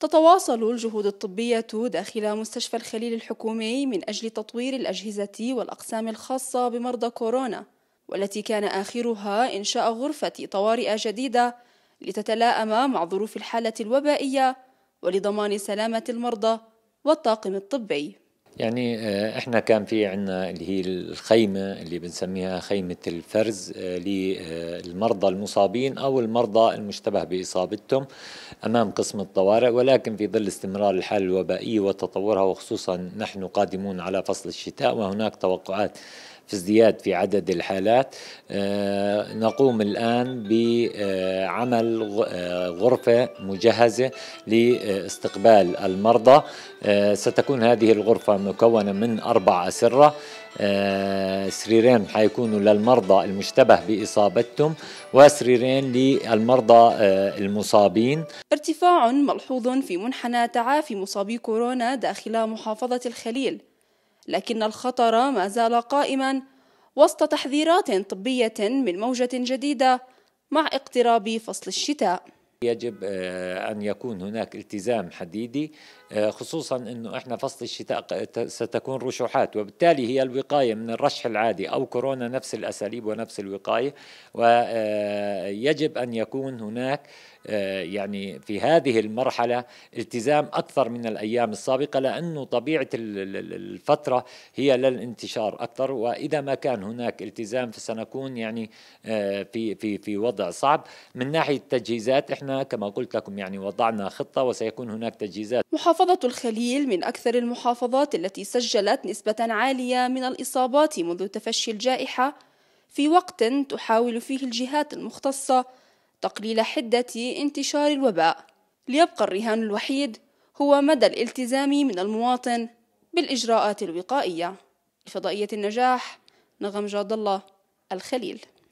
تتواصل الجهود الطبية داخل مستشفى الخليل الحكومي من أجل تطوير الأجهزة والأقسام الخاصة بمرضى كورونا والتي كان آخرها إنشاء غرفة طوارئ جديدة لتتلائم مع ظروف الحالة الوبائية ولضمان سلامة المرضى والطاقم الطبي يعني آه، احنا كان في عندنا اللي هي الخيمه اللي بنسميها خيمه الفرز آه، للمرضى المصابين او المرضى المشتبه باصابتهم امام قسم الطوارئ ولكن في ظل استمرار الحاله الوبائيه وتطورها وخصوصا نحن قادمون على فصل الشتاء وهناك توقعات ازدياد في عدد الحالات آه، نقوم الآن بعمل آه، غرفة مجهزة لاستقبال المرضى آه، ستكون هذه الغرفة مكونة من أربع أسرة سريرين حيكونوا للمرضى المشتبه بإصابتهم وسريرين للمرضى المصابين ارتفاع ملحوظ في منحنى تعافي مصابي كورونا داخل محافظة الخليل لكن الخطر ما زال قائما وسط تحذيرات طبية من موجة جديدة مع اقتراب فصل الشتاء يجب آه، أن يكون هناك التزام حديدي آه، خصوصا أنه إحنا فصل الشتاء ستكون رشوحات وبالتالي هي الوقاية من الرشح العادي أو كورونا نفس الأساليب ونفس الوقاية ويجب آه، أن يكون هناك يعني في هذه المرحلة التزام أكثر من الأيام السابقة لأنه طبيعة الفترة هي للانتشار أكثر وإذا ما كان هناك التزام فسنكون يعني في في في وضع صعب من ناحية التجهيزات إحنا كما قلت لكم يعني وضعنا خطة وسيكون هناك تجهيزات محافظة الخليل من أكثر المحافظات التي سجلت نسبة عالية من الإصابات منذ تفشي الجائحة في وقت تحاول فيه الجهات المختصة تقليل حدة انتشار الوباء ليبقى الرهان الوحيد هو مدى الالتزام من المواطن بالإجراءات الوقائية لفضائية النجاح نغم جاد الله الخليل